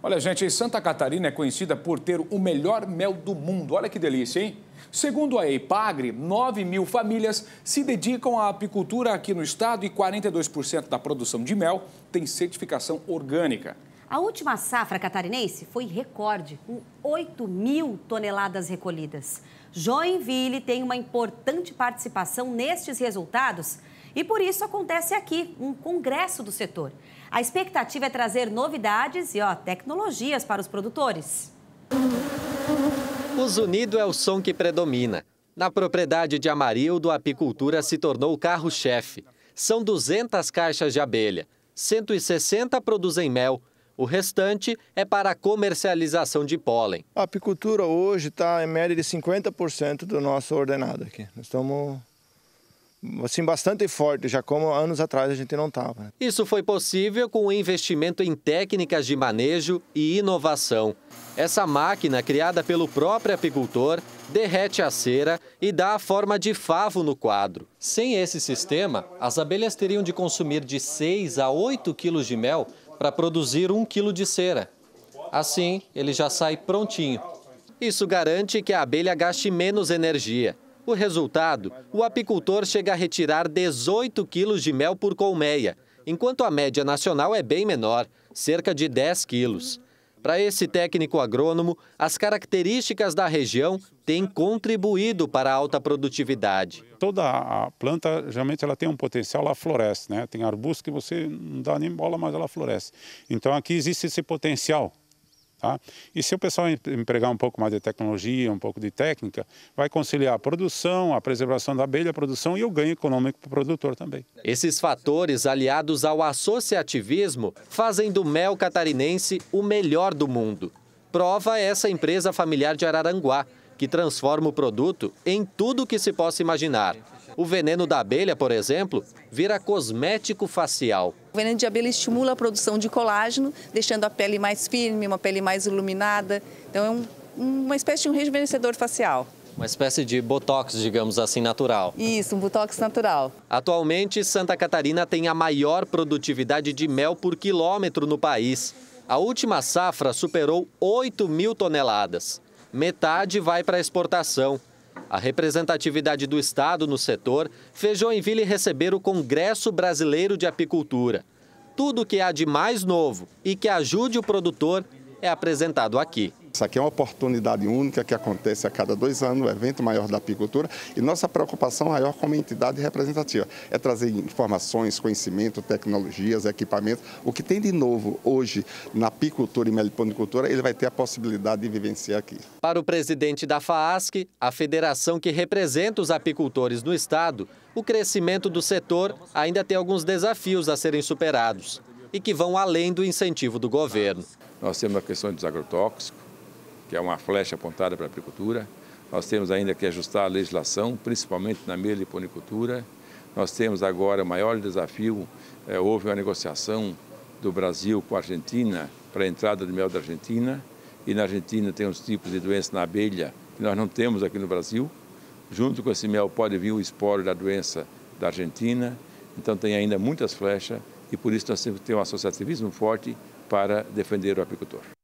Olha, gente, Santa Catarina é conhecida por ter o melhor mel do mundo. Olha que delícia, hein? Segundo a EIPAGRE, 9 mil famílias se dedicam à apicultura aqui no estado e 42% da produção de mel tem certificação orgânica. A última safra catarinense foi recorde, com 8 mil toneladas recolhidas. Joinville tem uma importante participação nestes resultados e por isso acontece aqui um congresso do setor. A expectativa é trazer novidades e ó, tecnologias para os produtores. O zunido é o som que predomina. Na propriedade de Amarildo, a apicultura se tornou o carro-chefe. São 200 caixas de abelha, 160 produzem mel, o restante é para a comercialização de pólen. A apicultura hoje está em média de 50% do nosso ordenado aqui. Nós estamos assim, bastante forte, já como anos atrás a gente não estava. Né? Isso foi possível com o investimento em técnicas de manejo e inovação. Essa máquina, criada pelo próprio apicultor, derrete a cera e dá a forma de favo no quadro. Sem esse sistema, as abelhas teriam de consumir de 6 a 8 quilos de mel para produzir 1 quilo de cera. Assim, ele já sai prontinho. Isso garante que a abelha gaste menos energia o resultado, o apicultor chega a retirar 18 quilos de mel por colmeia, enquanto a média nacional é bem menor, cerca de 10 quilos. Para esse técnico agrônomo, as características da região têm contribuído para a alta produtividade. Toda a planta, geralmente, ela tem um potencial, ela floresce. Né? Tem arbustos que você não dá nem bola, mas ela floresce. Então, aqui existe esse potencial Tá? E se o pessoal empregar um pouco mais de tecnologia, um pouco de técnica, vai conciliar a produção, a preservação da abelha, a produção e o ganho econômico para o produtor também. Esses fatores, aliados ao associativismo, fazem do mel catarinense o melhor do mundo. Prova essa empresa familiar de Araranguá, que transforma o produto em tudo o que se possa imaginar. O veneno da abelha, por exemplo, vira cosmético facial. O veneno de abelha estimula a produção de colágeno, deixando a pele mais firme, uma pele mais iluminada. Então é um, uma espécie de um rejuvenescedor facial. Uma espécie de botox, digamos assim, natural. Isso, um botox natural. Atualmente, Santa Catarina tem a maior produtividade de mel por quilômetro no país. A última safra superou 8 mil toneladas metade vai para exportação. A representatividade do Estado no setor fez Joinville receber o Congresso Brasileiro de Apicultura. Tudo o que há de mais novo e que ajude o produtor é apresentado aqui. Isso aqui é uma oportunidade única que acontece a cada dois anos, o evento maior da apicultura, e nossa preocupação maior como entidade representativa é trazer informações, conhecimento, tecnologias, equipamentos. O que tem de novo hoje na apicultura e meliponicultura, ele vai ter a possibilidade de vivenciar aqui. Para o presidente da FAASC, a federação que representa os apicultores no estado, o crescimento do setor ainda tem alguns desafios a serem superados e que vão além do incentivo do governo. Nós temos a questão dos agrotóxicos, que é uma flecha apontada para a apicultura. Nós temos ainda que ajustar a legislação, principalmente na meia liponicultura. Nós temos agora o maior desafio, é, houve uma negociação do Brasil com a Argentina para a entrada de mel da Argentina. E na Argentina tem uns tipos de doença na abelha que nós não temos aqui no Brasil. Junto com esse mel pode vir o esporo da doença da Argentina. Então tem ainda muitas flechas e por isso nós temos que ter um associativismo forte para defender o apicultor.